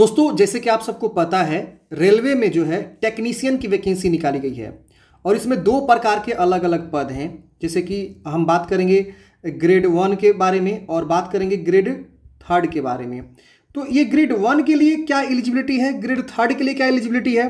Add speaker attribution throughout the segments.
Speaker 1: दोस्तों जैसे कि आप सबको पता है रेलवे में जो है टेक्नीशियन की वैकेंसी निकाली गई है और इसमें दो प्रकार के अलग अलग पद हैं जैसे कि हम बात करेंगे ग्रेड वन के बारे में और बात करेंगे ग्रेड थर्ड के बारे में तो ये ग्रेड वन के लिए क्या एलिजिबिलिटी है ग्रेड थर्ड के लिए क्या एलिजिबिलिटी है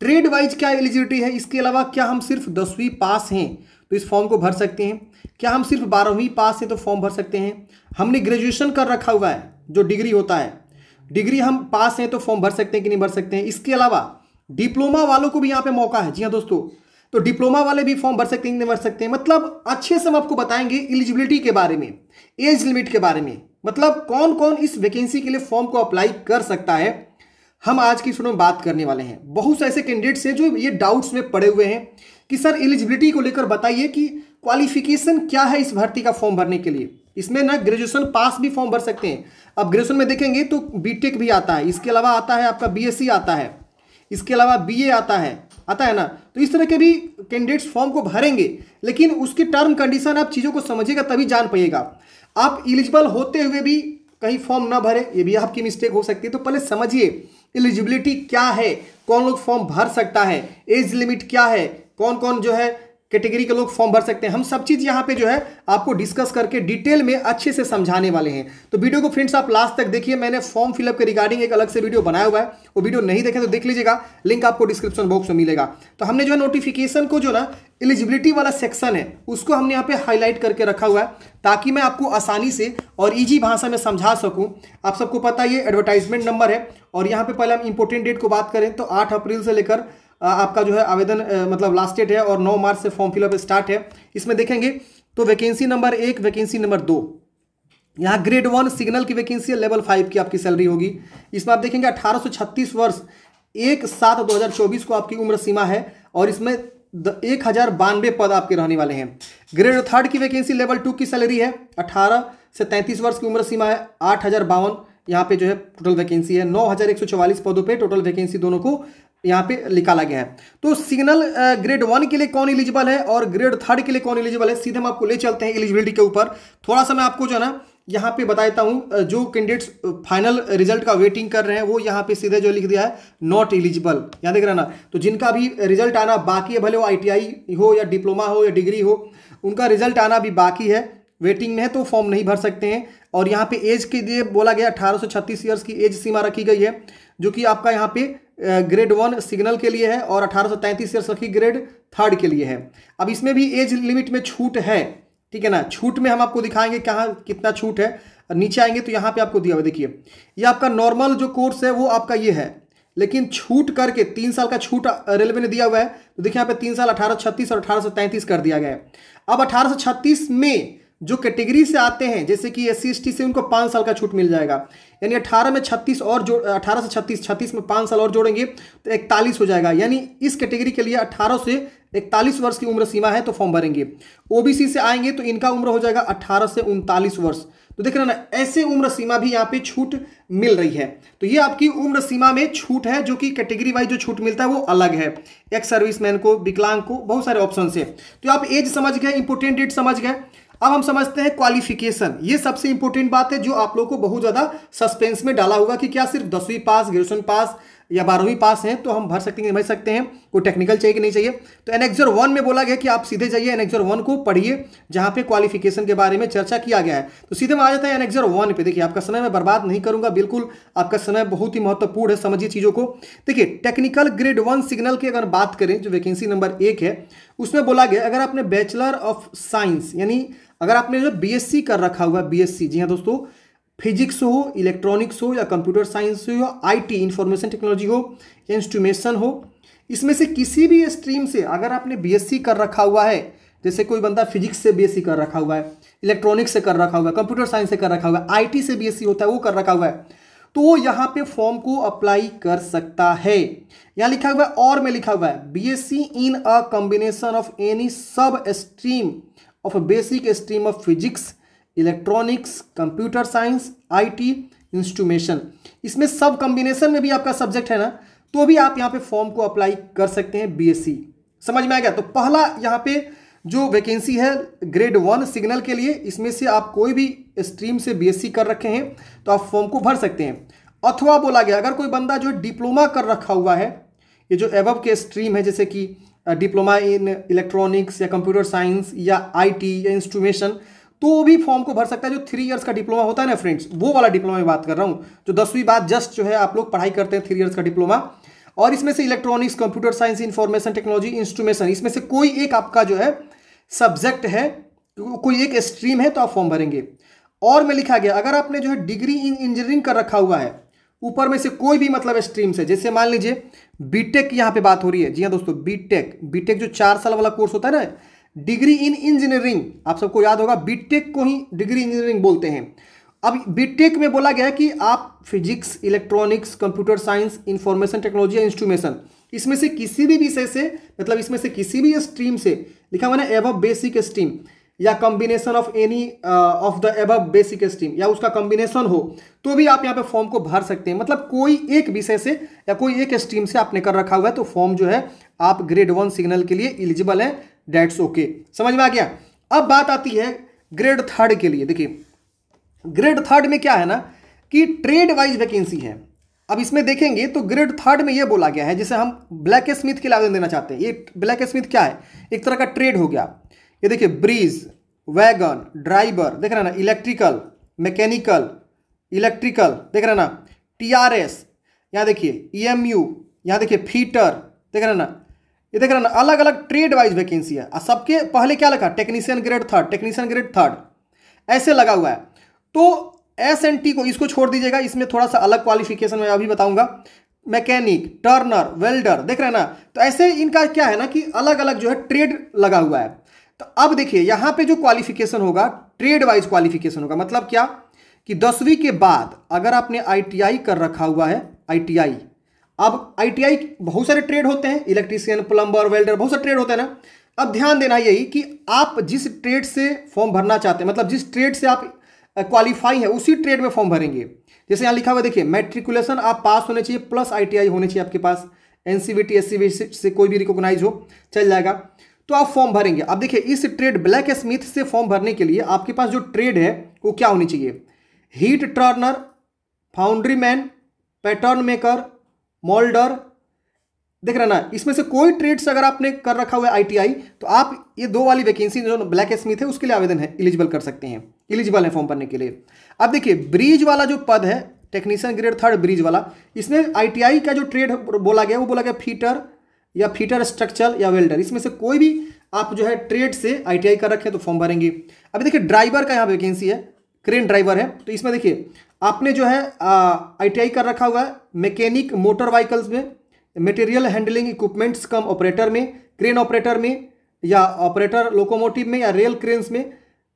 Speaker 1: ट्रेड वाइज क्या एलिजिबिलिटी है इसके अलावा क्या हम सिर्फ दसवीं पास हैं तो इस फॉर्म को भर सकते हैं क्या हम सिर्फ बारहवीं पास हैं तो फॉर्म भर सकते हैं हमने ग्रेजुएशन कर रखा हुआ है जो डिग्री होता है डिग्री हम पास हैं तो फॉर्म भर सकते हैं कि नहीं भर सकते हैं इसके अलावा डिप्लोमा वालों को भी यहाँ पे मौका है जी हाँ दोस्तों तो डिप्लोमा वाले भी फॉर्म भर सकते हैं कि नहीं भर सकते हैं मतलब अच्छे से हम आपको बताएंगे एलिजिबिलिटी के बारे में एज लिमिट के बारे में मतलब कौन कौन इस वैकेंसी के लिए फॉर्म को अप्लाई कर सकता है हम आज की में बात करने वाले हैं बहुत से ऐसे कैंडिडेट्स हैं जो ये डाउट्स में पड़े हुए हैं कि सर एलिजिबिलिटी को लेकर बताइए कि क्वालिफिकेशन क्या है इस भर्ती का फॉर्म भरने के लिए इसमें ना ग्रेजुएशन पास भी फॉर्म भर सकते हैं अब ग्रेजुएशन में देखेंगे तो बीटेक भी आता है इसके अलावा आता है आपका बीएससी आता है इसके अलावा बीए आता है आता है ना तो इस तरह के भी कैंडिडेट्स फॉर्म को भरेंगे लेकिन उसकी टर्म कंडीशन आप चीज़ों को समझिएगा तभी जान पाइएगा आप इलिजिबल होते हुए भी कहीं फॉर्म ना भरे ये भी आपकी मिस्टेक हो सकती है तो पहले समझिए एलिजिबिलिटी क्या है कौन लोग फॉर्म भर सकता है एज लिमिट क्या है कौन कौन जो है कैटेगरी के लोग फॉर्म भर सकते हैं हम सब चीज़ यहाँ पे जो है आपको डिस्कस करके डिटेल में अच्छे से समझाने वाले हैं तो वीडियो को फ्रेंड्स आप लास्ट तक देखिए मैंने फॉर्म फिलअप के रिगार्डिंग एक अलग से वीडियो बनाया हुआ है वो वीडियो नहीं देखें तो देख लीजिएगा लिंक आपको डिस्क्रिप्शन बॉक्स में मिलेगा तो हमने जो है नोटिफिकेशन को जो ना एलिजिबिलिटी वाला सेक्शन है उसको हमने यहाँ पे हाईलाइट करके रखा हुआ है ताकि मैं आपको आसानी से और इजी भाषा में समझा सकूं आप सबको पता ये एडवर्टाइजमेंट नंबर है और यहाँ पे पहले हम इंपोर्टेंट डेट को बात करें तो 8 अप्रैल से लेकर आपका जो है आवेदन मतलब लास्ट डेट है और नौ मार्च से फॉर्म फिलअप स्टार्ट है इसमें देखेंगे तो वैकेंसी नंबर एक वैकेंसी नंबर दो यहाँ ग्रेड वन सिग्नल की वैकेंसी है लेवल फाइव की आपकी सैलरी होगी इसमें आप देखेंगे अठारह वर्ष एक सात दो हज़ार चौबीस को आपकी उम्र सीमा है और इसमें एक हज़ार बानवे पद आपके रहने वाले हैं ग्रेड थर्ड की वैकेंसी लेवल टू की सैलरी है अठारह से तैंतीस वर्ष की उम्र सीमा है आठ हज़ार बावन यहाँ पे जो है टोटल वैकेंसी है नौ हज़ार एक सौ चौवालीस पदों पर टोटल वैकेंसी दोनों को यहाँ पे निकाला गया है तो सिग्नल ग्रेड वन के लिए कौन एलिजिबल है और ग्रेड थर्ड के लिए कौन एलिजिबल है सीधे हम आपको ले चलते हैं एलिजिबिलिटी के ऊपर थोड़ा सा मैं आपको जो है ना यहाँ पे बता देता हूँ जो कैंडिडेट्स फाइनल रिजल्ट का वेटिंग कर रहे हैं वो यहाँ पे सीधे जो लिख दिया है नॉट एलिजिबल यहाँ देख रहे ना तो जिनका भी रिजल्ट आना बाकी है भले वो आईटीआई हो या डिप्लोमा हो या डिग्री हो उनका रिजल्ट आना भी बाकी है वेटिंग में है तो फॉर्म नहीं भर सकते हैं और यहाँ पे एज के लिए बोला गया अठारह सौ छत्तीस की एज सीमा रखी गई है जो कि आपका यहाँ पे ग्रेड वन सिग्नल के लिए है और अठारह सौ तैंतीस ईयर्स रखी ग्रेड थर्ड के लिए है अब इसमें भी एज लिमिट में छूट है ठीक है ना छूट में हम आपको दिखाएंगे कहाँ कितना छूट है नीचे आएंगे तो यहाँ पे आपको दिया हुआ देखिए ये आपका नॉर्मल जो कोर्स है वो आपका ये है लेकिन छूट करके तीन साल का छूट रेलवे ने दिया हुआ है तो देखिए यहाँ पे तीन साल अठारह छत्तीस और अठारह सौ तैंतीस कर दिया गया है अब अठारह सौ छत्तीस में जो कैटेगरी से आते हैं जैसे कि एस सी से उनको पाँच साल का छूट मिल जाएगा यानी अठारह में छत्तीस और जो अठारह से छत्तीस छत्तीस में पाँच साल और जोड़ेंगे तो इकतालीस हो जाएगा यानी इस कैटेगरी के लिए अठारह से इकतालीस वर्ष की उम्र सीमा है तो फॉर्म भरेंगे ओबीसी से आएंगे तो इनका उम्र हो जाएगा अठारह से उनतालीस वर्ष तो देख रहे ना ऐसे उम्र सीमा भी यहाँ पे छूट मिल रही है तो ये आपकी उम्र सीमा में छूट है जो कि कैटेगरी वाइज जो छूट मिलता है वो अलग है एक्स सर्विसमैन को विकलांग को बहुत सारे ऑप्शन है तो आप एज समझ गए इंपोर्टेंट डेट समझ गए अब हम समझते हैं क्वालिफिकेशन ये सबसे इंपॉर्टेंट बात है जो आप लोग को बहुत ज़्यादा सस्पेंस में डाला होगा कि क्या सिर्फ दसवीं पास ग्रेजुएशन पास या बारहवीं पास हैं तो हम भर सकते हैं भर सकते हैं कोई टेक्निकल चाहिए कि नहीं चाहिए तो एनेक्जर वन में बोला गया कि आप सीधे जाइए एनेक्जर वन को पढ़िए जहाँ पे क्वालिफिकेशन के बारे में चर्चा किया गया है तो सीधे में आ जाता है एनेक्जर वन पे देखिए आपका समय मैं बर्बाद नहीं करूंगा बिल्कुल आपका समय बहुत ही महत्वपूर्ण है समझिए चीज़ों को देखिए टेक्निकल ग्रेड वन सिग्नल की अगर बात करें जो वैकेंसी नंबर एक है उसमें बोला गया अगर आपने बैचलर ऑफ साइंस यानी अगर आपने जो बी कर रखा हुआ है बी जी हाँ दोस्तों फिजिक्स हो इलेक्ट्रॉनिक्स हो या कंप्यूटर साइंस हो या आईटी इंफॉर्मेशन टेक्नोलॉजी हो इंस्ट्रूमेशन हो इसमें से किसी भी स्ट्रीम से अगर आपने बीएससी कर रखा हुआ है जैसे कोई बंदा फिजिक्स से बीएससी कर रखा हुआ है इलेक्ट्रॉनिक्स से कर रखा हुआ है कंप्यूटर साइंस से कर रखा हुआ है टी से सी होता है वो कर रखा हुआ है तो वो यहाँ पे फॉर्म को अप्लाई कर सकता है यहाँ लिखा हुआ है और में लिखा हुआ है C in a combination of any sub stream of basic stream of physics electronics computer science IT instrumentation इसमें सब कॉम्बिनेशन में भी आपका सब्जेक्ट है ना तो भी आप यहाँ पे फॉर्म को अप्लाई कर सकते हैं बीएससी e। समझ में आ गया तो पहला यहाँ पे जो वैकेंसी है ग्रेड वन सिग्नल के लिए इसमें से आप कोई भी स्ट्रीम से बी e कर रखे हैं तो आप फॉर्म को भर सकते हैं अथवा बोला गया अगर कोई बंदा जो डिप्लोमा कर रखा हुआ है ये जो एवब के स्ट्रीम है जैसे कि डिप्लोमा इन इलेक्ट्रॉनिक्स या कंप्यूटर साइंस या आईटी या इंस्ट्रूमेशन तो वो भी फॉर्म को भर सकता है जो थ्री ईयर्स का डिप्लोमा होता है ना फ्रेंड्स वो वाला डिप्लोमा में बात कर रहा हूँ जो दसवीं बाद जस्ट जो है आप लोग पढ़ाई करते हैं थ्री ईयर्स का डिप्लोमा और इसमें से electronics computer science information technology instrumentation इसमें से कोई एक आपका जो है सब्जेक्ट है कोई एक स्ट्रीम है तो आप फॉर्म भरेंगे और में लिखा गया अगर आपने जो है डिग्री इन इंजीनियरिंग कर रखा हुआ है ऊपर में से कोई भी मतलब स्ट्रीम से जैसे मान लीजिए बीटेक यहाँ पे बात हो रही है जी हाँ दोस्तों बीटेक बीटेक जो चार साल वाला कोर्स होता है ना डिग्री इन इंजीनियरिंग आप सबको याद होगा बीटेक को ही डिग्री इंजीनियरिंग बोलते हैं अब बीटेक में बोला गया है कि आप physics electronics computer science information technology या इंस्ट्रूमेशन इसमें से किसी भी विषय से मतलब इसमें से किसी भी स्ट्रीम से लिखा मैंने एव बेसिक स्ट्रीम या combination of any of the above basic stream या उसका कॉम्बिनेशन हो तो भी आप यहाँ पे फॉर्म को भर सकते हैं मतलब कोई एक विषय से या कोई एक स्ट्रीम से आपने कर रखा हुआ है तो फॉर्म जो है आप ग्रेड वन सिग्नल के लिए एलिजिबल है डेट्स ओके समझ में आ गया अब बात आती है ग्रेड थर्ड के लिए देखिए ग्रेड थर्ड में क्या है ना कि ट्रेड वाइज वैकेंसी है अब इसमें देखेंगे तो ग्रेड थर्ड में यह बोला गया है जिसे हम ब्लैक स्मिथ के लिए आवेदन देना चाहते हैं ये ब्लैक स्मिथ क्या है एक तरह का ट्रेड हो गया ये देखिए ब्रिज वैगन ड्राइवर देख रहे ना इलेक्ट्रिकल मैकेनिकल इलेक्ट्रिकल देख रहे ना टी आर एस यहाँ देखिए ई एम यू यहाँ देखिए फीटर देख रहे ना ये देख रहे ना अलग अलग ट्रेड वाइज वैकेंसी है सबके पहले क्या लगा technician grade third technician grade third ऐसे लगा हुआ है तो एस एन टी को इसको छोड़ दीजिएगा इसमें थोड़ा सा अलग क्वालिफिकेशन मैं अभी बताऊंगा मैकेनिक टर्नर वेल्डर देख रहे हैं ना तो ऐसे इनका क्या है ना कि अलग अलग जो है ट्रेड लगा हुआ है तो अब देखिए यहाँ पे जो क्वालिफिकेशन होगा ट्रेड वाइज क्वालिफिकेशन होगा मतलब क्या कि दसवीं के बाद अगर आपने आईटीआई कर रखा हुआ है आईटीआई अब आईटीआई बहुत सारे ट्रेड होते हैं इलेक्ट्रीशियन प्लम्बर वेल्डर बहुत सारे ट्रेड होते हैं ना अब ध्यान देना यही कि आप जिस ट्रेड से फॉर्म भरना चाहते हैं मतलब जिस ट्रेड से आप क्वालिफाई है उसी ट्रेड में फॉर्म भरेंगे जैसे यहाँ लिखा हुआ देखिए मैट्रिकुलेशन आप पास होने चाहिए प्लस आई होने चाहिए आपके पास एन सी से, से कोई भी रिकॉग्नाइज हो चल जाएगा तो आप फॉर्म भरेंगे अब देखिए इस ट्रेड ब्लैक स्मिथ से फॉर्म भरने के लिए आपके पास जो ट्रेड है वो क्या होनी चाहिए heat turner foundryman pattern maker moulder देख रहे ना इसमें से कोई ट्रेड्स अगर आपने कर रखा हुआ है आई तो आप ये दो वाली वैकेंसी जो ब्लैक स्मिथ है उसके लिए आवेदन है इलिजिबल कर सकते हैं इलिजिबल है फॉर्म भरने के लिए अब देखिए ब्रिज वाला जो पद है टेक्नीशियन ग्रेड थर्ड ब्रिज वाला इसमें आईटीआई का जो ट्रेड बोला गया वो बोला गया फीटर या फीटर स्ट्रक्चर या वेल्डर इसमें से कोई भी आप जो है ट्रेड से आईटीआई कर रखें तो फॉर्म भरेंगे अभी देखिए ड्राइवर का यहाँ वैकेंसी है क्रेन ड्राइवर है तो इसमें देखिए आपने जो है आईटीआई कर रखा हुआ है मैकेनिक मोटर व्हीकल्स में material handling equipments cum operator में क्रेन ऑपरेटर में या ऑपरेटर लोकोमोटिव में या रेल क्रेन्स में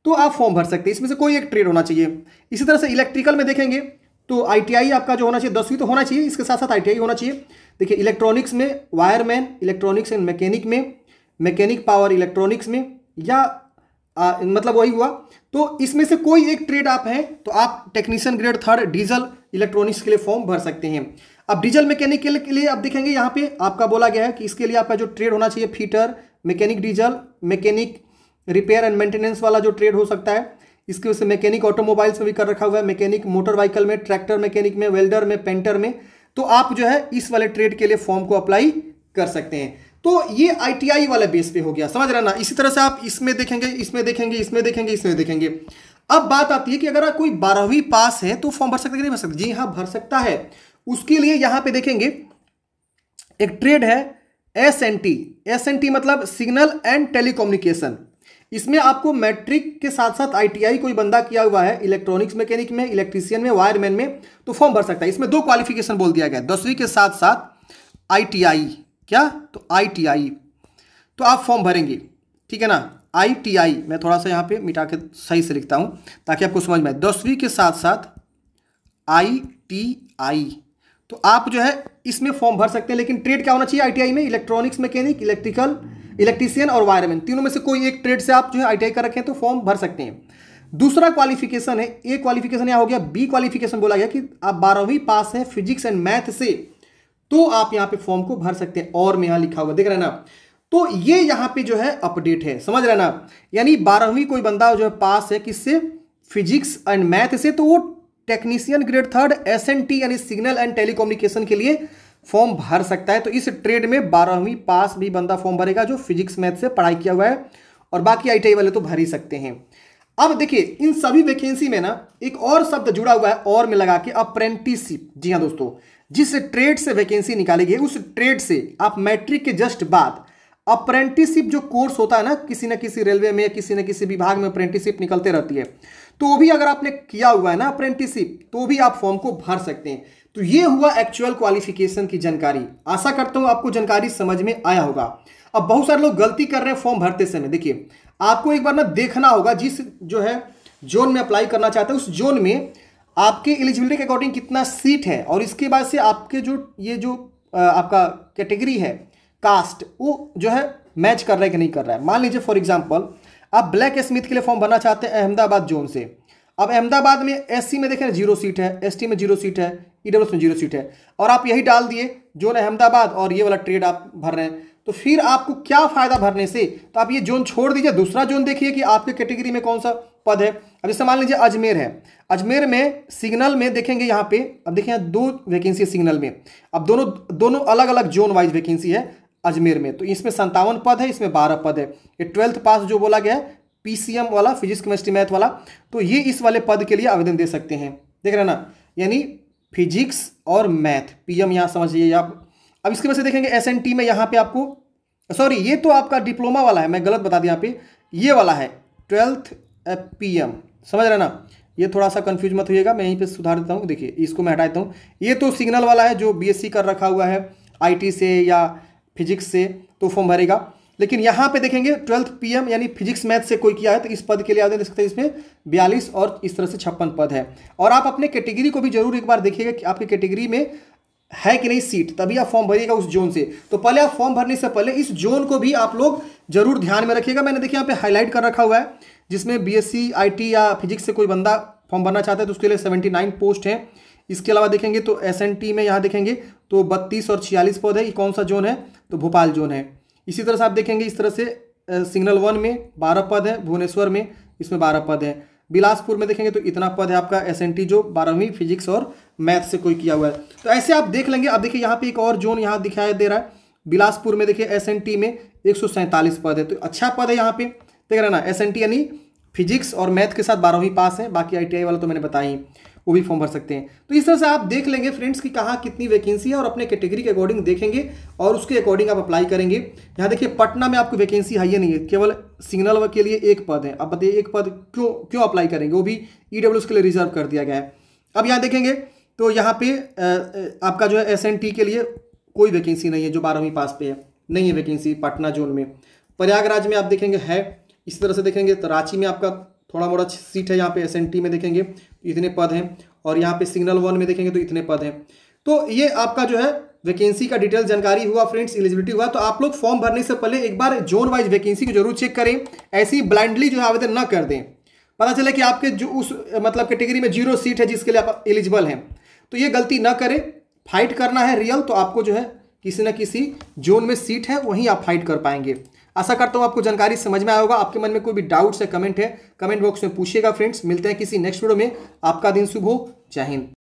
Speaker 1: तो आप फॉर्म भर सकते हैं इसमें से कोई एक ट्रेड होना चाहिए इसी तरह से इलेक्ट्रिकल में देखेंगे तो आईटीआई आपका जो होना चाहिए दसवीं तो होना चाहिए इसके साथ साथ आईटीआई होना चाहिए देखिए इलेक्ट्रॉनिक्स में वायरमैन इलेक्ट्रॉनिक्स एंड मैकेनिक में मैकेनिक पावर इलेक्ट्रॉनिक्स में या आ, मतलब वही हुआ तो इसमें से कोई एक ट्रेड आप है तो आप technician grade third diesel electronics के लिए फॉर्म भर सकते हैं अब डीजल मैकेनिक के लिए आप देखेंगे यहाँ पे आपका बोला गया है कि इसके लिए आपका जो ट्रेड होना चाहिए fitter mechanic diesel mechanic repair and maintenance वाला जो ट्रेड हो सकता है इसके वजह से मैकेनिक ऑटोमोबाइल्स में भी कर रखा हुआ है मैकेनिक मोटर व्हीकल में ट्रैक्टर मैकेनिक में वेल्डर में पेंटर में तो आप जो है इस वाले ट्रेड के लिए फॉर्म को अप्लाई कर सकते हैं तो ये आईटीआई वाला बेस पे हो गया समझ रहे ना इसी तरह से आप इसमें देखेंगे इसमें देखेंगे इसमें देखेंगे इसमें देखेंगे अब बात आती है कि अगर कोई बारहवीं पास है तो फॉर्म भर सकता है नहीं भर सकता जी हाँ भर सकता है उसके लिए यहां पे देखेंगे एक ट्रेड है S N T S N T मतलब सिग्नल एंड टेलीकोम्युनिकेशन इसमें आपको मैट्रिक के साथ साथ आईटीआई कोई बंदा किया हुआ है इलेक्ट्रॉनिक्स मैकेनिक में इलेक्ट्रीशियन में वायरमैन में तो फॉर्म भर सकता है इसमें दो क्वालिफिकेशन बोल दिया गया दसवीं के साथ साथ आईटीआई क्या तो आई तो आप फॉर्म भरेंगे ठीक है ना आई मैं थोड़ा सा यहाँ पे मिटा के सही से लिखता हूँ ताकि आपको समझ में आए दसवीं के साथ साथ आई टी आई तो आप जो है इसमें फॉर्म भर सकते हैं लेकिन ट्रेड क्या होना चाहिए आईटीआई में इलेक्ट्रॉनिक्स मैकेनिक इलेक्ट्रिकल इलेक्ट्रीशियन और वायरमैन तीनों में से कोई एक ट्रेड से आप जो है आई कर रखें तो फॉर्म भर सकते हैं दूसरा क्वालिफिकेशन है ए क्वालिफिकेशन यहाँ हो गया बी क्वालिफिकेशन बोला गया कि आप बारहवीं पास हैं फिजिक्स एंड मैथ से तो आप यहां पे फॉर्म को भर सकते हैं और में यहां लिखा हुआ देख रहे हैं ना तो ये यहां पे जो है अपडेट है समझ रहे ना यानी बारहवीं कोई बंदा जो है पास है किससे फिजिक्स एंड मैथ से तो वो टेक्नीशियन ग्रेड थर्ड एस यानी सिग्नल एंड टेलीकोम्युनिकेशन के लिए फॉर्म भर सकता है तो इस ट्रेड में बारहवीं पास भी बंदा फॉर्म भरेगा जो फिजिक्स मैथ से पढ़ाई किया हुआ है और बाकी आई वाले तो भर ही सकते हैं अब देखिए इन सभी वैकेंसी में ना एक और शब्द जुड़ा हुआ है और में लगा के अप्रेंटिसशिप जी हाँ दोस्तों जिस ट्रेड से वैकेंसी निकाली गई उस ट्रेड से आप मैट्रिक के जस्ट बाद अप्रेंटिसिप जो कोर्स होता है ना किसी न किसी रेलवे में किसी न किसी विभाग में अप्रेंटिसिप निकलते रहती है तो भी अगर आपने किया हुआ है ना अप्रेंटिसिप तो भी आप फॉर्म को भर सकते हैं तो ये हुआ एक्चुअल क्वालिफिकेशन की जानकारी आशा करता हूं आपको जानकारी समझ में आया होगा अब बहुत सारे लोग गलती कर रहे हैं फॉर्म भरते समय देखिए आपको एक बार ना देखना होगा जिस जो है जोन में अप्लाई करना चाहते हैं उस जोन में आपके एलिजिबिलिटी के अकॉर्डिंग कितना सीट है और इसके बाद से आपके जो ये जो आपका कैटेगरी है कास्ट वो जो है मैच कर रहा है कि नहीं कर रहा है मान लीजिए फॉर एग्जाम्पल आप ब्लैक स्मिथ के लिए फॉर्म भरना चाहते हैं अहमदाबाद जोन से अब अहमदाबाद में एससी में देखें जीरो सीट है एसटी में जीरो सीट है ईडब्ल्यू e में जीरो सीट है और आप यही डाल दिए जोन अहमदाबाद और ये वाला ट्रेड आप भर रहे हैं तो फिर आपको क्या फ़ायदा भरने से तो आप ये जोन छोड़ दीजिए दूसरा जोन देखिए कि आपके कैटेगरी में कौन सा पद है अब जैसे मान लीजिए अजमेर है अजमेर में सिग्नल में देखेंगे यहाँ पे अब देखिए दो वैकेंसी सिग्नल में अब दोनों दोनों अलग अलग जोन वाइज वैकेंसी है अजमेर में तो इसमें संतावन पद है इसमें बारह पद है ये ट्वेल्थ पास जो बोला गया है पीसीएम वाला फिजिक्स केमिस्ट्री मैथ वाला तो ये इस वाले पद के लिए आवेदन दे सकते हैं देख रहे ना यानी फिजिक्स और मैथ पीएम यहाँ समझिए आप अब इसके वजह से देखेंगे एस एन टी में यहाँ पे आपको सॉरी ये तो आपका डिप्लोमा वाला है मैं गलत बता दिया यहाँ पे ये वाला है ट्वेल्थ पी एम समझ रहे ना ये थोड़ा सा कन्फ्यूज मत होइएगा मैं यहीं पे सुधार देता हूँ देखिए इसको मैं हटा देता हूँ ये तो सिग्नल वाला है जो सी कर रखा हुआ है टी से या फिजिक्स से तो फॉर्म भरेगा लेकिन यहाँ पे देखेंगे ट्वेल्थ एम यानी फिजिक्स मैथ से कोई किया है तो इस पद के लिए आवेदन दे सकते हैं इसमें बयालीस और इस तरह से छप्पन पद है और आप अपने कैटेगरी को भी जरूर एक बार देखिएगा कि आपकी कैटेगरी में है कि नहीं सीट तभी आप फॉर्म भरिएगा उस जोन से तो पहले आप फॉर्म भरने से पहले इस जोन को भी आप लोग जरूर ध्यान में रखिएगा मैंने देखिए यहाँ पे हाईलाइट कर रखा हुआ है जिसमें बीएससी आईटी या फिजिक्स से कोई बंदा फॉर्म भरना चाहता है तो उसके लिए सेवेंटी नाइन पोस्ट हैं इसके अलावा देखेंगे तो एस में यहाँ देखेंगे तो बत्तीस और छियालीस पौधे ये कौन सा जोन है तो भोपाल जोन है इसी तरह से आप देखेंगे इस तरह से सिग्नल वन में बारह पद है भुवनेश्वर में इसमें बारह पद है बिलासपुर में देखेंगे तो इतना पद है आपका एस जो बारहवीं फिजिक्स और मैथ से कोई किया हुआ है तो ऐसे आप देख लेंगे अब देखिए यहाँ पे एक और जोन यहाँ दिखाई दे रहा है बिलासपुर में देखिए एस एन टी में एक पद है तो अच्छा पद है यहाँ पे देख तो रहे ना एस एन टी यानी फिजिक्स और मैथ के साथ बारहवीं पास है बाकी आई वाला तो मैंने बताया वो भी फॉर्म भर सकते हैं तो इस तरह से आप देख लेंगे फ्रेंड्स की कहाँ कितनी वैकेंसी है और अपने कैटेगरी के अकॉर्डिंग देखेंगे और उसके अकॉर्डिंग आप अप्लाई करेंगे यहाँ देखिए पटना में आपको वैकेंसी हाई है नहीं है केवल सिग्नल के लिए एक पद है अब बताइए एक पद क्यों क्यों अप्लाई करेंगे वो भी ई e के लिए रिजर्व कर दिया गया है अब यहाँ देखेंगे तो यहाँ पे आपका जो है एस के लिए कोई वैकेंसी नहीं है जो बारहवीं पास पे है नहीं है वैकेंसी पटना जोन में प्रयागराज में आप देखेंगे है इसी तरह से देखेंगे तो रांची में आपका थोड़ा मोड़ा सीट है यहाँ पे एस में देखेंगे इतने पद हैं और यहाँ पे सिग्नल वन में देखेंगे तो इतने पद हैं तो ये आपका जो है वैकेंसी का डिटेल जानकारी हुआ फ्रेंड्स एलिजिबिलिटी हुआ तो आप लोग फॉर्म भरने से पहले एक बार जोन वाइज वैकेंसी को जरूर चेक करें ऐसे ही ब्लाइंडली जो है आवेदन न कर दें पता चले कि आपके जो उस मतलब कैटेगरी में जीरो सीट है जिसके लिए आप एलिजिबल हैं तो ये गलती ना करें फाइट करना है रियल तो आपको जो है किसी न किसी जोन में सीट है वहीं आप फाइट कर पाएंगे आशा करता हूँ आपको जानकारी समझ में आया होगा आपके मन में कोई भी डाउट्स है कमेंट है कमेंट बॉक्स में पूछिएगा फ्रेंड्स मिलते हैं किसी नेक्स्ट वीडियो में आपका दिन शुभ हो जय हिंद